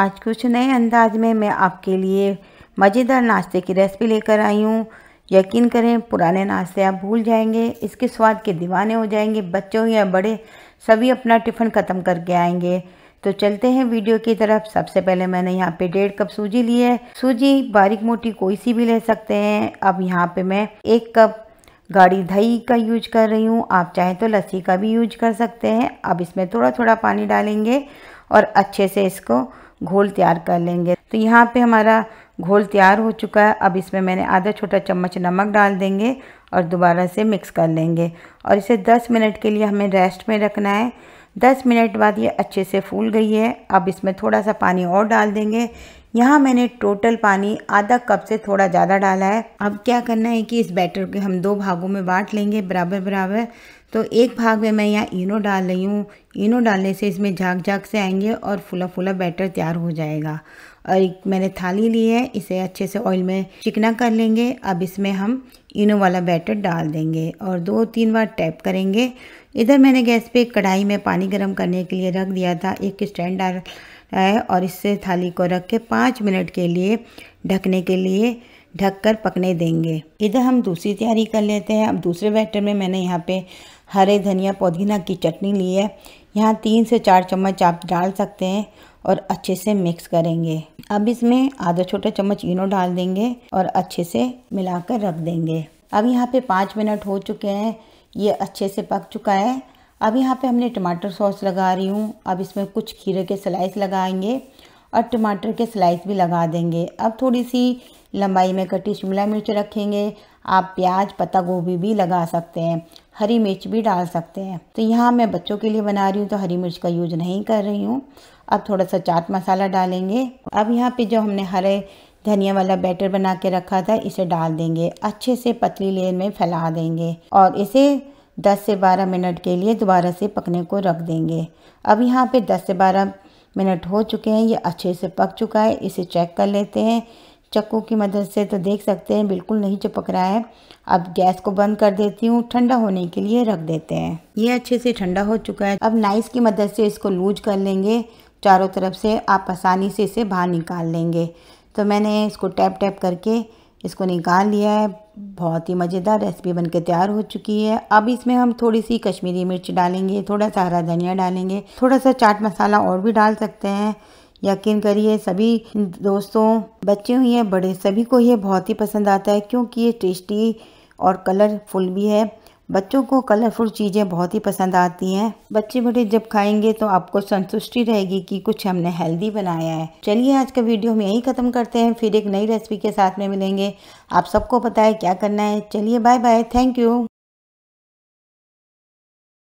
आज कुछ नए अंदाज में मैं आपके लिए मज़ेदार नाश्ते की रेसिपी लेकर आई हूँ यकीन करें पुराने नाश्ते आप भूल जाएंगे इसके स्वाद के दीवाने हो जाएंगे बच्चों या बड़े सभी अपना टिफ़िन ख़त्म करके आएंगे तो चलते हैं वीडियो की तरफ सबसे पहले मैंने यहाँ पे डेढ़ कप सूजी ली है सूजी बारीक मोटी कोई सी भी ले सकते हैं अब यहाँ पे मैं एक कप गाढ़ी दही का यूज कर रही हूँ आप चाहें तो लस्सी का भी यूज कर सकते हैं अब इसमें थोड़ा थोड़ा पानी डालेंगे और अच्छे से इसको घोल तैयार कर लेंगे तो यहाँ पे हमारा घोल तैयार हो चुका है अब इसमें मैंने आधा छोटा चम्मच नमक डाल देंगे और दोबारा से मिक्स कर लेंगे और इसे 10 मिनट के लिए हमें रेस्ट में रखना है 10 मिनट बाद ये अच्छे से फूल गई है अब इसमें थोड़ा सा पानी और डाल देंगे यहाँ मैंने टोटल पानी आधा कप से थोड़ा ज़्यादा डाला है अब क्या करना है कि इस बैटर के हम दो भागों में बांट लेंगे बराबर बराबर तो एक भाग में मैं यहाँ इनो डाल रही हूँ इनो डालने से इसमें झाग झाग से आएंगे और फुला फुला बैटर तैयार हो जाएगा और एक मैंने थाली ली है इसे अच्छे से ऑयल में चिकना कर लेंगे अब इसमें हम इनो वाला बैटर डाल देंगे और दो तीन बार टैप करेंगे इधर मैंने गैस पे कढ़ाई में पानी गर्म करने के लिए रख दिया था एक स्टैंड डाल रहा है और इससे थाली को रख के पाँच मिनट के लिए ढकने के लिए ढककर पकने देंगे इधर हम दूसरी तैयारी कर लेते हैं अब दूसरे बैटर में मैंने यहाँ पे हरे धनिया पुदीना की चटनी ली है यहाँ तीन से चार चम्मच आप डाल सकते हैं और अच्छे से मिक्स करेंगे अब इसमें आधा छोटा चम्मच इनो डाल देंगे और अच्छे से मिलाकर रख देंगे अब यहाँ पे पाँच मिनट हो चुके हैं ये अच्छे से पक चुका है अब यहाँ पे हमने टमाटर सॉस लगा रही हूँ अब इसमें कुछ खीरे के स्लाइस लगाएंगे और टमाटर के स्लाइस भी लगा देंगे अब थोड़ी सी लंबाई में कटी शिमला मिर्च रखेंगे आप प्याज पत्ता गोभी भी लगा सकते हैं हरी मिर्च भी डाल सकते हैं तो यहाँ मैं बच्चों के लिए बना रही हूँ तो हरी मिर्च का यूज नहीं कर रही हूँ अब थोड़ा सा चाट मसाला डालेंगे अब यहाँ पे जो हमने हरे धनिया वाला बैटर बना के रखा था इसे डाल देंगे अच्छे से पतली लेयर में फैला देंगे और इसे 10 से 12 मिनट के लिए दोबारा से पकने को रख देंगे अब यहाँ पे 10 से 12 मिनट हो चुके हैं ये अच्छे से पक चुका है इसे चेक कर लेते हैं चक्कू की मदद से तो देख सकते हैं बिल्कुल नहीं चिपक रहा है अब गैस को बंद कर देती हूँ ठंडा होने के लिए रख देते हैं ये अच्छे से ठंडा हो चुका है अब नाइस की मदद से इसको लूज कर लेंगे चारों तरफ से आप आसानी से इसे बाहर निकाल लेंगे तो मैंने इसको टैप टैप करके इसको निकाल लिया है बहुत ही मज़ेदार रेसिपी बनके तैयार हो चुकी है अब इसमें हम थोड़ी सी कश्मीरी मिर्च डालेंगे थोड़ा सा हरा धनिया डालेंगे थोड़ा सा चाट मसाला और भी डाल सकते हैं यकीन करिए सभी दोस्तों बच्चे हुए हैं बड़े सभी को ये बहुत ही पसंद आता है क्योंकि ये टेस्टी और कलरफुल भी है बच्चों को कलरफुल चीज़ें बहुत ही पसंद आती हैं बच्चे बड़े जब खाएंगे तो आपको संतुष्टि रहेगी कि कुछ हमने हेल्दी बनाया है चलिए आज का वीडियो हम यही ख़त्म करते हैं फिर एक नई रेसिपी के साथ में मिलेंगे आप सबको पता है क्या करना है चलिए बाय बाय थैंक यू